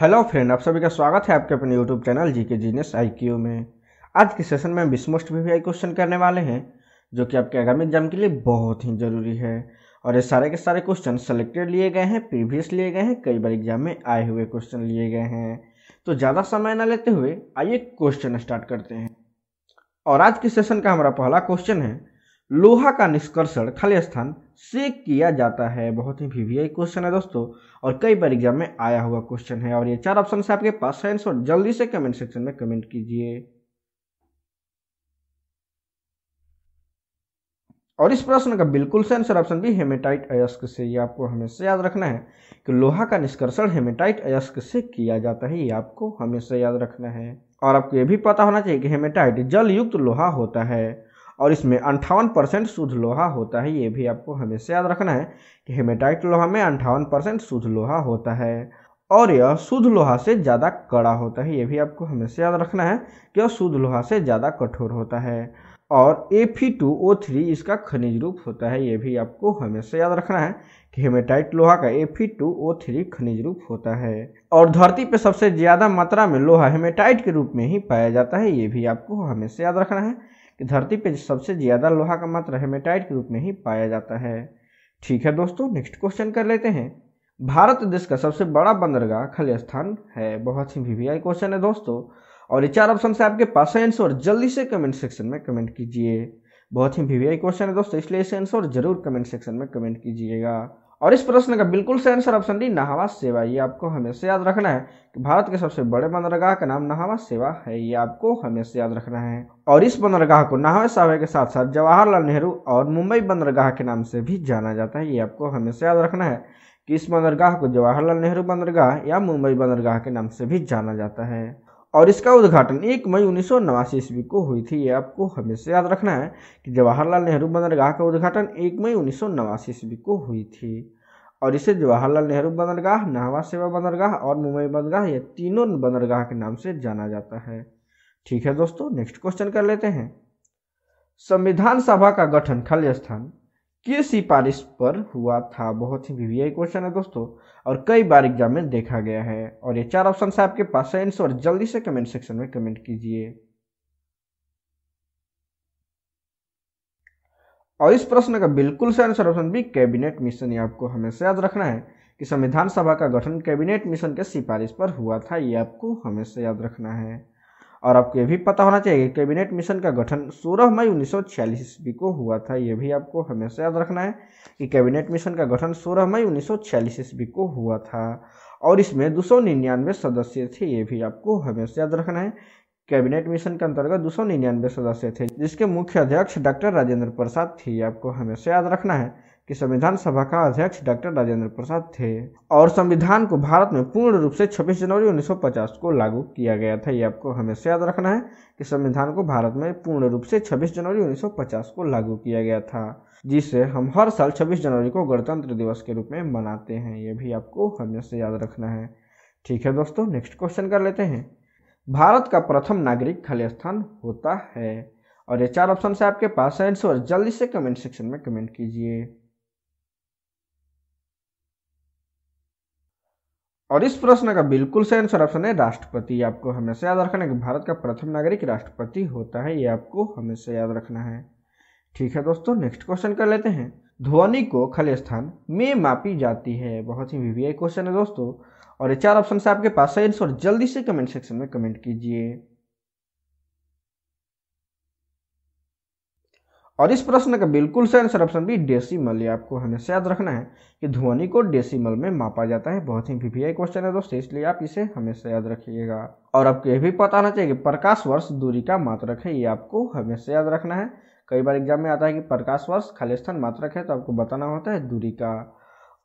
hello friend आप सभी का स्वागत है आपके अपने यूट्यूब चैनल जी के जीनियस आई में आज के सेशन में हम बिस्मोस्ट वी वी क्वेश्चन करने वाले हैं जो कि आपके आगामी एग्जाम के लिए बहुत ही ज़रूरी है और ये सारे के सारे क्वेश्चन सेलेक्टेड लिए गए हैं प्रीवियस लिए गए हैं कई बार एग्जाम में आए हुए क्वेश्चन लिए गए हैं तो ज़्यादा समय ना लेते हुए आइए क्वेश्चन स्टार्ट करते हैं और आज के सेशन का हमारा पहला क्वेश्चन है लोहा का निष्कर्षण खाली स्थान से किया जाता है बहुत ही वीवीआई क्वेश्चन है दोस्तों और कई बार एग्जाम में आया हुआ क्वेश्चन है और ये चार ऑप्शन है आपके पास है आंसर जल्दी से कमेंट सेक्शन में कमेंट कीजिए और इस प्रश्न का बिल्कुल से आंसर ऑप्शन भी हेमेटाइट अयस्क से ये आपको हमेशा याद रखना है कि लोहा का निष्कर्षण हेमेटाइट अयस्क से किया जाता है ये आपको हमेशा याद रखना है और आपको ये भी पता होना चाहिए कि हेमेटाइट जल युक्त लोहा होता है और इसमें अंठावन परसेंट शुद्ध लोहा होता है ये भी आपको हमेशा याद रखना है कि हेमेटाइट लोहा में अंठावन परसेंट शुद्ध लोहा होता है और यह शुद्ध लोहा से ज़्यादा कड़ा होता है ये भी आपको हमेशा याद रखना है कि यह शुद्ध लोहा से ज़्यादा कठोर होता है और थ्री इसका खनिज रूप होता है ये भी आपको हमेशा याद रखना है कि हेमेटाइट लोहा का थ्री खनिज रूप होता है और धरती पर सबसे ज़्यादा मात्रा में लोहा हेमेटाइट के रूप में ही पाया जाता है ये भी आपको हमेशा याद रखना है कि धरती पर सबसे ज़्यादा लोहा का मात्रा हेमेटाइट के रूप में ही पाया जाता है ठीक है दोस्तों नेक्स्ट क्वेश्चन कर लेते हैं भारत देश का सबसे बड़ा बंदरगाह स्थान है बहुत ही वीवीआई क्वेश्चन है दोस्तों और ये चार ऑप्शन से आपके पास है आंसर जल्दी से कमेंट सेक्शन में कमेंट कीजिए बहुत ही वीवीआई क्वेश्चन है दोस्तों इसलिए इसे आंसर जरूर कमेंट सेक्शन में कमेंट कीजिएगा और इस प्रश्न का बिल्कुल सही आंसर ऑप्शन डी नहावा सेवा ये आपको हमेशा याद रखना है कि भारत के सबसे बड़े बंदरगाह का नाम नहावा सेवा है ये आपको हमेशा याद रखना है और इस बंदरगाह को नहावा सेवा के साथ साथ जवाहरलाल नेहरू और मुंबई बंदरगाह के नाम से भी जाना जाता है ये आपको हमेशा याद रखना है कि इस बंदरगाह को जवाहरलाल नेहरू बंदरगाह या मुंबई बंदरगाह के नाम से भी जाना जाता है और इसका उद्घाटन 1 मई उन्नीस सौ नवासी ईस्वी को हुई थी ये आपको हमेशा याद रखना है कि जवाहरलाल नेहरू बंदरगाह का उद्घाटन 1 मई उन्नीस सौ नवासी ईस्वी को हुई थी और इसे जवाहरलाल नेहरू बंदरगाह नाहवा सेवा बंदरगाह और मुंबई बंदरगाह ये तीनों बंदरगाह के नाम से जाना जाता है ठीक है दोस्तों नेक्स्ट क्वेश्चन कर लेते हैं संविधान सभा का गठन खाली स्थान की सिफारिश पर हुआ था बहुत ही वीवीआई क्वेश्चन है दोस्तों और कई बार एग्जाम में देखा गया है और ये चार ऑप्शन है आपके पास है आंसर जल्दी से कमेंट सेक्शन में कमेंट कीजिए और इस प्रश्न का बिल्कुल से answer option B cabinet mission ये आपको हमेशा याद रखना है कि संविधान सभा का गठन कैबिनेट मिशन के सिफारिश पर हुआ था ये आपको हमेशा याद रखना है और आपको ये भी पता होना चाहिए कैबिनेट मिशन का गठन 16 मई 1946 ईस्वी को हुआ था ये भी आपको हमेशा याद रखना है कि कैबिनेट मिशन का गठन 16 मई 1946 ईस्वी को हुआ था और इसमें दो सौ निन्यानवे सदस्य थे ये भी आपको हमेशा याद रखना है कैबिनेट मिशन के अंतर्गत दो सौ निन्यानवे सदस्य थे जिसके मुख्य अध्यक्ष डॉक्टर राजेंद्र प्रसाद थे आपको हमेशा याद रखना है कि संविधान सभा का अध्यक्ष डॉक्टर राजेंद्र प्रसाद थे और संविधान को भारत में पूर्ण रूप से 26 जनवरी 1950 को लागू किया गया था ये आपको हमेशा याद रखना है कि संविधान को भारत में पूर्ण रूप से 26 जनवरी 1950 को लागू किया गया था जिसे हम हर साल 26 जनवरी को गणतंत्र दिवस के रूप में मनाते हैं ये भी आपको हमेशा याद रखना है ठीक है दोस्तों नेक्स्ट क्वेश्चन कर लेते हैं भारत का प्रथम नागरिक खाली स्थान होता है और ये चार ऑप्शन से आपके पास है आंसर जल्दी से कमेंट सेक्शन में कमेंट कीजिए और इस प्रश्न का बिल्कुल सही आंसर ऑप्शन है राष्ट्रपति आपको हमेशा याद रखना है कि भारत का प्रथम नागरिक राष्ट्रपति होता है ये आपको हमेशा याद रखना है ठीक है दोस्तों नेक्स्ट क्वेश्चन कर लेते हैं ध्वनि को खल स्थान में मापी जाती है बहुत ही वीवीआई क्वेश्चन है दोस्तों और ये चार ऑप्शन से आपके पास सही आंसर जल्दी से कमेंट सेक्शन में कमेंट कीजिए और इस प्रश्न का बिल्कुल सही आंसर ऑप्शन बी डेसिमल ये आपको हमेशा याद रखना है कि ध्वनि को डेसिमल में मापा जाता है बहुत ही वीपीआई क्वेश्चन है दोस्तों इसलिए आप इसे हमेशा याद रखिएगा और आपको यह भी पता होना चाहिए कि प्रकाश वर्ष दूरी का मात्रक है ये आपको हमेशा याद रखना है कई बार एग्जाम में आता है कि प्रकाश वर्ष खाली स्थान मात्रक है तो आपको बताना होता है दूरी का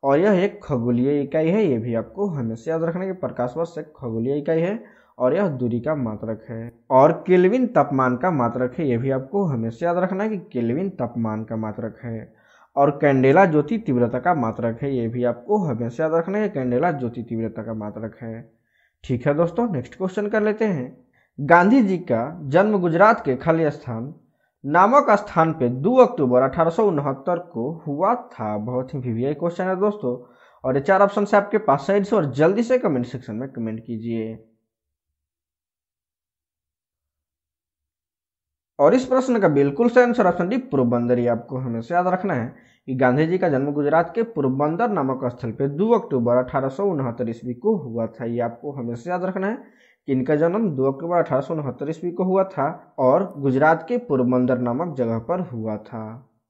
और यह एक खगोलीय इकाई है ये भी आपको हमेशा याद रखना है कि प्रकाश वर्ष एक खगोलीय इकाई है और यह दूरी का मात्रक है और केल्विन तापमान का मात्रक है यह भी आपको हमेशा याद रखना है कि केल्विन तापमान का मात्रक है और कैंडेला ज्योति तीव्रता का मात्रक है ये भी आपको हमेशा याद रखना है कैंडेला ज्योति तीव्रता का मात्रक है ठीक है दोस्तों नेक्स्ट क्वेश्चन कर लेते हैं गांधी जी का जन्म गुजरात के खाली स्थान नामक स्थान पे 2 अक्टूबर अठारह को हुआ था बहुत ही वीवीआई क्वेश्चन है दोस्तों और ये चार ऑप्शन से आपके पास साइड से और जल्दी से कमेंट सेक्शन में कमेंट कीजिए और इस प्रश्न का बिल्कुल सही आंसर ऑप्शन डी पुरबंदर ये आपको हमेशा याद रखना है कि गांधी जी का जन्म गुजरात के पोरबंदर नामक स्थल पर 2 अक्टूबर अठारह ईस्वी को हुआ था ये आपको हमेशा याद रखना है कि इनका जन्म 2 अक्टूबर अठारह ईस्वी को हुआ था और गुजरात के पोरबंदर नामक जगह पर हुआ था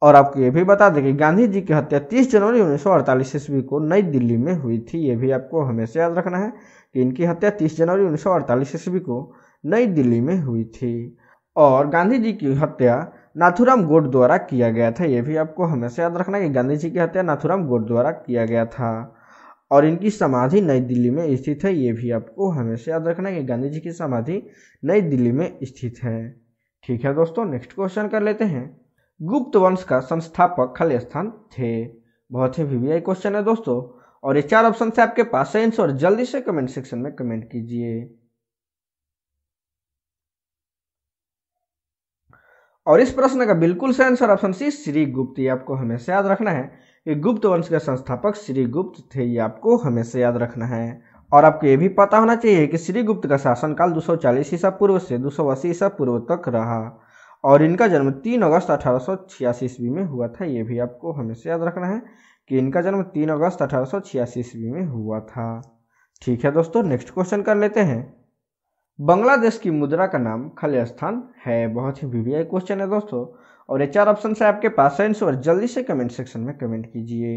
और आपको ये भी बता दें कि गांधी जी की हत्या 30 जनवरी 1948 ईस्वी को नई दिल्ली में हुई थी ये भी आपको हमेशा याद रखना है कि इनकी हत्या 30 जनवरी 1948 ईस्वी को नई दिल्ली में हुई थी और गांधी जी की हत्या नाथुराम गोड द्वारा किया गया था ये भी आपको हमेशा याद रखना कि गांधी जी की हत्या नाथुराम गोड द्वारा किया गया था और इनकी समाधि नई दिल्ली में स्थित है ये भी आपको हमेशा याद रखना कि गांधी जी की समाधि नई दिल्ली में स्थित है ठीक है दोस्तों नेक्स्ट क्वेश्चन कर लेते हैं गुप्त वंश का संस्थापक खल स्थान थे बहुत ही वी क्वेश्चन है दोस्तों और ये चार ऑप्शन से आपके पास है और जल्दी से कमेंट सेक्शन में कमेंट कीजिए और इस प्रश्न का बिल्कुल सही आंसर ऑप्शन सी श्री गुप्त ये आपको हमेशा याद रखना है कि गुप्त वंश के संस्थापक श्री गुप्त थे ये आपको हमेशा याद रखना है और आपको ये भी पता होना चाहिए कि श्री गुप्त का शासनकाल 240 ईसा पूर्व से 280 ईसा पूर्व तक रहा और इनका जन्म 3 अगस्त अठारह ईस्वी में हुआ था ये भी आपको हमेशा याद रखना है कि इनका जन्म 3 अगस्त अठारह ईस्वी में हुआ था ठीक है दोस्तों नेक्स्ट क्वेश्चन कर लेते हैं बांग्लादेश की मुद्रा का नाम खाली स्थान है बहुत ही वीवीआई क्वेश्चन है दोस्तों और ये चार ऑप्शन है आपके पास आंसर जल्दी से कमेंट सेक्शन में कमेंट कीजिए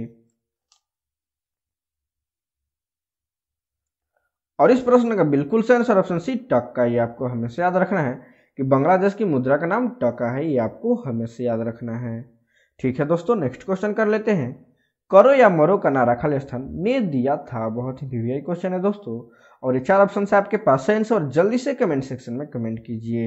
और इस प्रश्न का बिल्कुल सही आंसर ऑप्शन सी टक्का ये आपको हमेशा याद रखना है कि बांग्लादेश की मुद्रा का नाम टका है ये आपको हमेशा याद रखना है ठीक है दोस्तों नेक्स्ट क्वेश्चन कर लेते हैं करो या मरो का नारा स्थान ने दिया था बहुत ही वीवीआई क्वेश्चन है दोस्तों और ये चार ऑप्शन है आपके पास आंसर और जल्दी से कमेंट सेक्शन में कमेंट कीजिए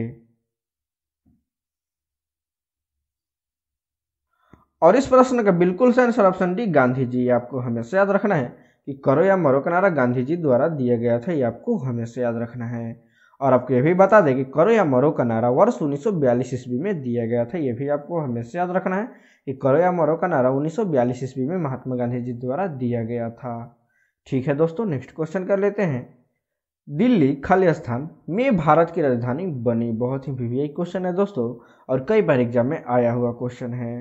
और इस प्रश्न का बिल्कुल सही answer option D Gandhi ji आपको हमेशा याद रखना है कि करो या मरो का नारा गांधी जी द्वारा दिया गया था ये आपको हमेशा याद रखना है और आपको यह भी बता दें कि करो या मरो का नारा वर्ष बयालीस ईस्वी में दिया गया था यह भी आपको हमेशा याद रखना है कि करो या मरो का नारा बयालीस ईस्वी में महात्मा गांधी जी द्वारा दिया गया था ठीक है दोस्तों नेक्स्ट क्वेश्चन कर लेते हैं दिल्ली खाली स्थान में भारत की राजधानी बनी बहुत ही वीवीआई क्वेश्चन है दोस्तों और कई बार एग्जाम में आया हुआ क्वेश्चन है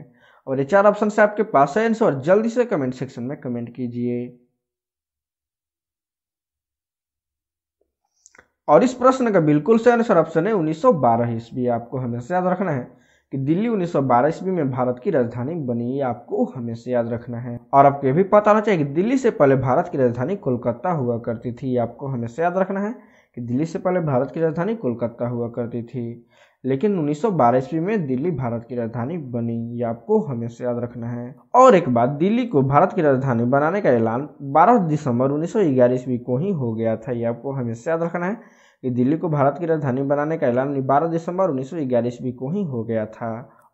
और ये चार ऑप्शन से आपके पास है आंसर जल्दी से कमेंट सेक्शन में कमेंट कीजिए और इस प्रश्न का बिल्कुल सही आंसर ऑप्शन है 1912 ईस्वी आपको हमेशा याद रखना है कि दिल्ली 1912 ईस्वी में भारत की राजधानी बनी ये आपको हमेशा याद रखना है और आपको ये भी पता होना चाहिए कि दिल्ली से पहले भारत की राजधानी कोलकाता हुआ करती थी ये आपको हमेशा याद रखना है कि दिल्ली से पहले भारत की राजधानी कोलकाता हुआ करती थी लेकिन 1912 ईस्वी में दिल्ली भारत की राजधानी बनी ये आपको हमेशा याद रखना है और एक बात दिल्ली को भारत की राजधानी बनाने का ऐलान 12 दिसंबर 1911 ईस्वी को ही हो गया था ये आपको हमेशा याद रखना है कि दिल्ली को भारत की राजधानी बनाने का ऐलान 12 दिसंबर उन्नीस सौ ईस्वी को ही हो गया था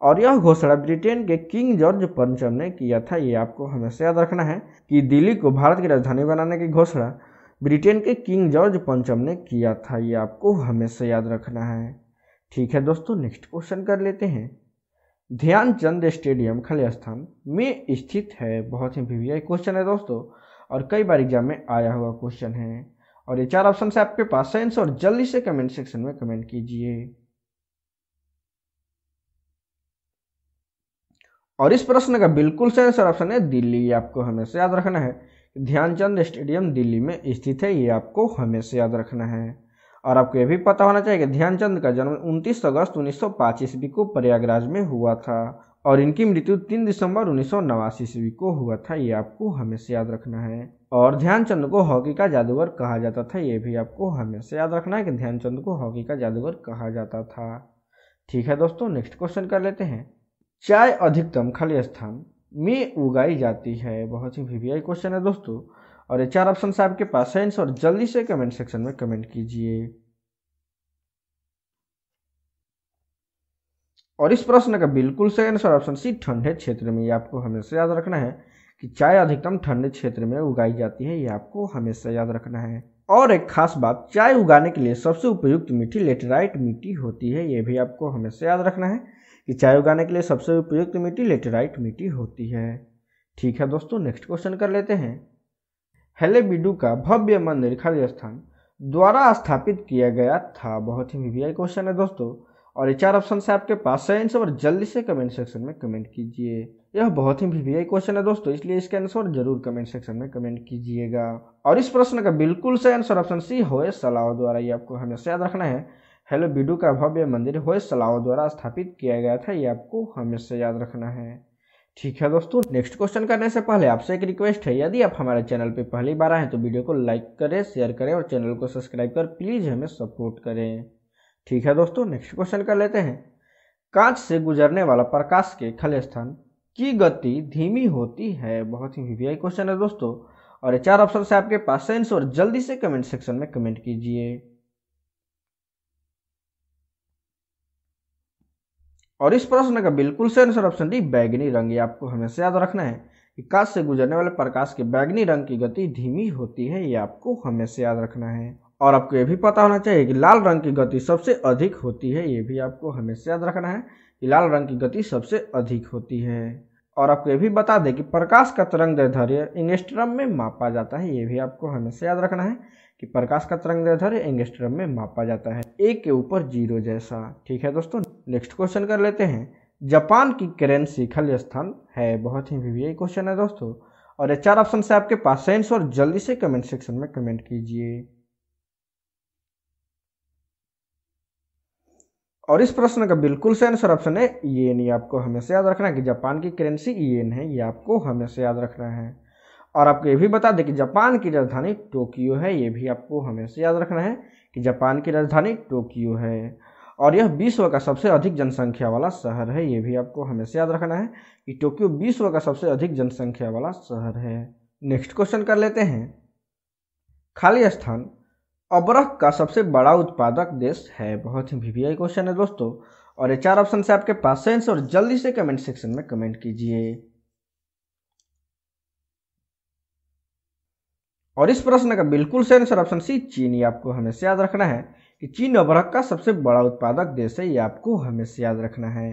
और यह घोषणा ब्रिटेन के किंग जॉर्ज पंचम ने किया था ये आपको हमेशा याद रखना है कि दिल्ली को भारत की राजधानी बनाने की घोषणा ब्रिटेन के किंग जॉर्ज पंचम ने किया था ये आपको हमेशा याद रखना है ठीक है दोस्तों नेक्स्ट क्वेश्चन कर लेते हैं ध्यानचंद स्टेडियम खलिस्थान में स्थित है बहुत ही वीवीआई क्वेश्चन है दोस्तों और कई बार एग्जाम में आया हुआ क्वेश्चन है और ये चार ऑप्शन है आपके पास है और जल्दी से कमेंट सेक्शन में कमेंट कीजिए और इस प्रश्न का बिल्कुल सही आंसर ऑप्शन है दिल्ली आपको हमेशा याद रखना है ध्यानचंद स्टेडियम दिल्ली में स्थित है ये आपको हमेशा याद रखना है और आपको यह भी पता होना चाहिए कि ध्यानचंद का जन्म 29 अगस्त 1905 ईस्वी को प्रयागराज में हुआ था और इनकी मृत्यु 3 दिसंबर उन्नीस ईस्वी को हुआ था ये आपको हमेशा याद रखना है और ध्यानचंद को हॉकी का जादूगर कहा जाता था ये भी आपको हमेशा याद रखना है कि ध्यानचंद को हॉकी का जादूगर कहा जाता था ठीक है दोस्तों नेक्स्ट क्वेश्चन कर लेते हैं चाय अधिकतम खाली स्थान में उगाई जाती है बहुत ही वीवीआई क्वेश्चन है दोस्तों और ये चार ऑप्शन आपके पास है और जल्दी से कमेंट सेक्शन में कमेंट कीजिए और इस प्रश्न का बिल्कुल सही आंसर ऑप्शन सी ठंडे क्षेत्र में ये आपको हमेशा याद रखना है कि चाय अधिकतम ठंडे क्षेत्र में उगाई जाती है ये आपको हमेशा याद रखना है और एक खास बात चाय उगाने के लिए सबसे उपयुक्त मिट्टी लेटेराइट मिट्टी होती है ये भी आपको हमेशा याद रखना है कि चाय उगाने के लिए सबसे उपयुक्त मिट्टी लेटेराइट मिट्टी होती है ठीक है दोस्तों नेक्स्ट क्वेश्चन कर लेते हैं हेले बिडू का भव्य मंदिर खाली स्थान द्वारा स्थापित किया गया था बहुत ही वीवीआई क्वेश्चन है दोस्तों और ये चार ऑप्शन से आपके पास है आंसर और जल्दी से कमेंट सेक्शन में कमेंट कीजिए यह बहुत ही भी क्वेश्चन है दोस्तों इसलिए इसका आंसर जरूर कमेंट सेक्शन में कमेंट कीजिएगा और इस प्रश्न का बिल्कुल सही आंसर ऑप्शन सी होए सलाह द्वारा ये आपको हमेशा याद रखना है हेलो बीडू का भव्य मंदिर होए सलाह द्वारा स्थापित किया गया था ये आपको हमेशा याद रखना है ठीक है दोस्तों नेक्स्ट क्वेश्चन करने से पहले आपसे एक रिक्वेस्ट है यदि आप हमारे चैनल पर पहली बार आए तो वीडियो को लाइक करें शेयर करें और चैनल को सब्सक्राइब कर प्लीज़ हमें सपोर्ट करें ठीक है दोस्तों नेक्स्ट क्वेश्चन कर लेते हैं कांच से गुजरने वाला प्रकाश के खल स्थान की गति धीमी होती है बहुत ही वीवीआई क्वेश्चन है दोस्तों और ये चार ऑप्शन से आपके पास साइंस और जल्दी से कमेंट सेक्शन में कमेंट कीजिए और इस प्रश्न का बिल्कुल से आंसर ऑप्शन डी बैगनी रंग ये आपको हमेशा याद रखना है कि कांच से गुजरने वाले प्रकाश के बैगनी रंग की गति धीमी होती है ये आपको हमेशा याद रखना है और आपको ये भी पता होना चाहिए कि लाल रंग की गति सबसे अधिक होती है ये भी आपको हमेशा याद रखना है कि लाल रंग की गति सबसे अधिक होती है और आपको ये भी बता दें कि प्रकाश का तरंग दैधर्य इंगेस्ट्रम में मापा जाता है ये भी आपको हमेशा याद रखना है कि प्रकाश का तरंग दैधर्य इंगेस्ट्रम में मापा जाता है एक के ऊपर जीरो जैसा ठीक है दोस्तों नेक्स्ट क्वेश्चन कर लेते हैं जापान की करेन शिखल स्थान है बहुत ही भी क्वेश्चन है दोस्तों और ये चार ऑप्शन से आपके पास सेंस और जल्दी से कमेंट सेक्शन में कमेंट कीजिए और इस प्रश्न का बिल्कुल से आंसर ऑप्शन है ये नहीं आपको हमेशा याद रखना है कि जापान की करेंसी ये है ये आपको हमेशा याद रखना है और आपको ये भी बता दें कि जापान की राजधानी टोक्यो है ये भी आपको हमेशा याद रखना है कि जापान की राजधानी टोक्यो है और यह विश्व का सबसे अधिक जनसंख्या वाला शहर है ये भी आपको हमेशा याद रखना है कि टोक्यो विश्व का सबसे अधिक जनसंख्या वाला शहर है नेक्स्ट क्वेश्चन कर लेते हैं खाली स्थान अबरख का सबसे बड़ा उत्पादक देश है बहुत ही वी क्वेश्चन है दोस्तों और ये चार ऑप्शन से आपके पास सेंस और जल्दी से कमेंट सेक्शन में कमेंट कीजिए और इस प्रश्न का बिल्कुल सही आंसर ऑप्शन सी चीन ये आपको हमेशा याद रखना है कि चीन अबरक का सबसे बड़ा उत्पादक देश है ये आपको हमेशा याद रखना है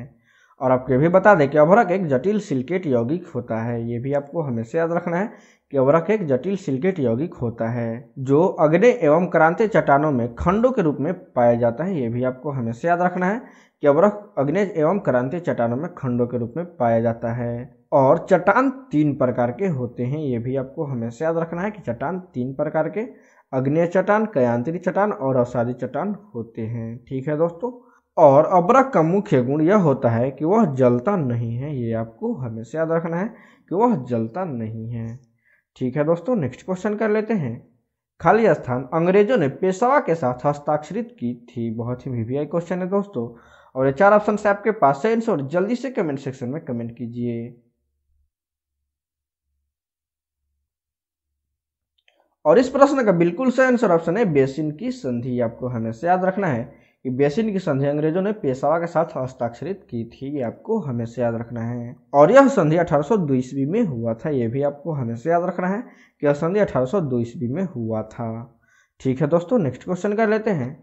और आपको ये भी बता दें कि अभरक एक जटिल सिल्केट यौगिक होता है ये भी आपको हमेशा याद रखना है केवरक एक जटिल सिल्केट यौगिक होता है जो अग्नि एवं क्रांति चट्टानों में खंडों के रूप में पाया जाता है ये भी आपको हमेशा याद रखना है केवरक अग्नि एवं क्रांति चट्टानों में खंडों के रूप में पाया जाता है और चट्टान तीन प्रकार के होते हैं ये भी आपको हमेशा याद रखना है कि चट्टान तीन प्रकार के अग्नेय चट्टान कयांत्री चट्टान और अवसादी चट्टान होते हैं ठीक है दोस्तों और अब्रक का मुख्य गुण यह होता है कि वह जलता नहीं है ये आपको हमेशा याद रखना है कि वह जलता नहीं है ठीक है दोस्तों नेक्स्ट क्वेश्चन कर लेते हैं खाली स्थान अंग्रेजों ने पेशावा के साथ हस्ताक्षरित की थी बहुत ही वीवीआई क्वेश्चन है दोस्तों और ये चार ऑप्शन से आपके पास है आंसर जल्दी से कमेंट सेक्शन में कमेंट कीजिए और इस प्रश्न का बिल्कुल सही आंसर ऑप्शन है बेसिन की संधि आपको हमेशा याद रखना है कि बेसिन की संधि अंग्रेजों ने पेशावा के साथ हस्ताक्षरित की थी ये आपको हमेशा याद रखना है और यह संधि अठारह ईस्वी में हुआ था यह भी आपको हमेशा याद रखना है कि यह संधि अठारह ईस्वी में हुआ था ठीक है दोस्तों नेक्स्ट क्वेश्चन कर लेते हैं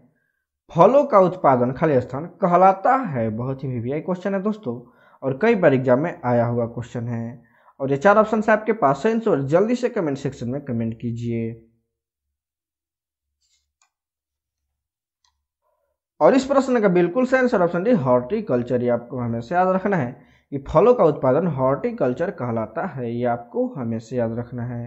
फलों का उत्पादन खाली स्थान कहलाता है बहुत ही वीवीआई क्वेश्चन है दोस्तों और कई बार एग्जाम में आया हुआ क्वेश्चन है और ये चार ऑप्शन है आपके पास है और जल्दी से कमेंट सेक्शन में कमेंट कीजिए और इस प्रश्न का बिल्कुल सही आंसर ऑप्शन डी हॉर्टिकल्चर ये आपको हमेशा याद रखना है कि फलों का उत्पादन हॉर्टिकल्चर कहलाता है ये आपको हमेशा याद रखना है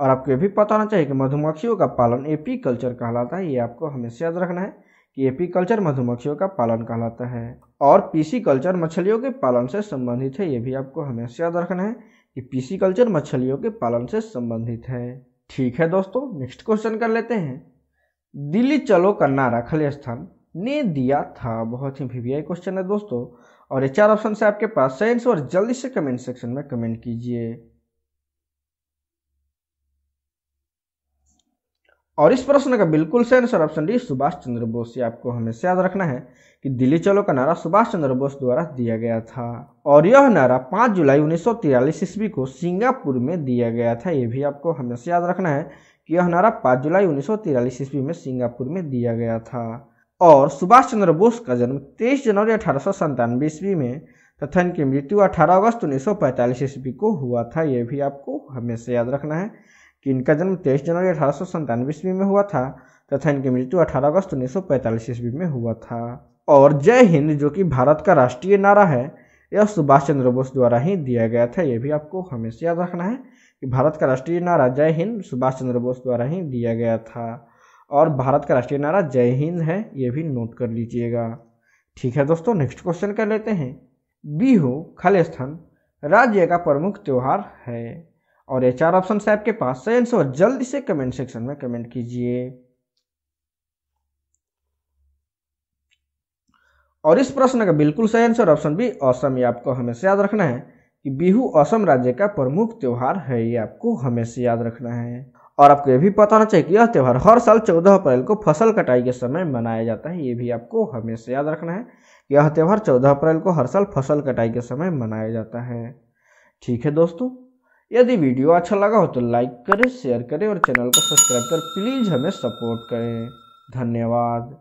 और आपको ये भी पता होना चाहिए कि मधुमक्खियों का पालन एपी कल्चर कहलाता है ये आपको हमेशा याद रखना है कि एपी कल्चर मधुमक्खियों का पालन कहलाता है और पीसी कल्चर मछलियों के पालन से संबंधित है ये भी आपको हमेशा याद रखना है कि पीसी कल्चर मछलियों के पालन से संबंधित है ठीक है दोस्तों नेक्स्ट क्वेश्चन कर लेते हैं दिल्ली चलो का नारा खाली स्थान ने दिया था बहुत ही वीवीआई क्वेश्चन है दोस्तों और ये चार ऑप्शन से आपके पास सही आंसर और जल्दी से कमेंट सेक्शन में कमेंट कीजिए और इस प्रश्न का बिल्कुल सही answer option D Subhash Chandra Bose ये आपको हमेशा याद रखना है कि दिल्ली चलो का नारा सुभाष चंद्र बोस द्वारा दिया गया था और यह नारा 5 जुलाई उन्नीस सौ ईस्वी को सिंगापुर में दिया गया था यह भी आपको हमेशा याद रखना है कि यह नारा 5 जुलाई उन्नीस सौ ईस्वी में सिंगापुर में दिया गया था और सुभाष चंद्र बोस का जन्म 23 जनवरी अठारह ईस्वी में तथा इनकी मृत्यु 18 अगस्त 1945 ईस्वी को हुआ था यह भी आपको हमेशा याद रखना है कि इनका जन्म 23 जनवरी अठारह ईस्वी में हुआ था तथा इनकी मृत्यु 18 अगस्त 1945 ईस्वी में हुआ था और जय हिंद जो कि भारत का राष्ट्रीय नारा है यह सुभाष चंद्र बोस द्वारा ही दिया गया था यह भी आपको हमेशा याद रखना है कि भारत का राष्ट्रीय नारा जय हिंद सुभाष चंद्र बोस द्वारा ही दिया गया था और भारत का राष्ट्रीय नारा जय हिंद है ये भी नोट कर लीजिएगा ठीक है दोस्तों नेक्स्ट क्वेश्चन कर लेते हैं बिहू खालिस्तान राज्य का प्रमुख त्यौहार है और ये चार ऑप्शन है आपके पास सही आंसर जल्दी से कमेंट सेक्शन में कमेंट कीजिए और इस प्रश्न का बिल्कुल सही आंसर ऑप्शन बी असम ये आपको हमेशा याद रखना है कि बिहू असम राज्य का प्रमुख त्यौहार है ये आपको हमेशा याद रखना है और आपको ये भी पता होना चाहिए कि यह त्यौहार हर साल चौदह अप्रैल को फसल कटाई के समय मनाया जाता है ये भी आपको हमेशा याद रखना है यह त्यौहार चौदह अप्रैल को हर साल फसल कटाई के समय मनाया जाता है ठीक है दोस्तों यदि वीडियो अच्छा लगा हो तो लाइक करें शेयर करें और चैनल को सब्सक्राइब कर प्लीज़ हमें सपोर्ट करें धन्यवाद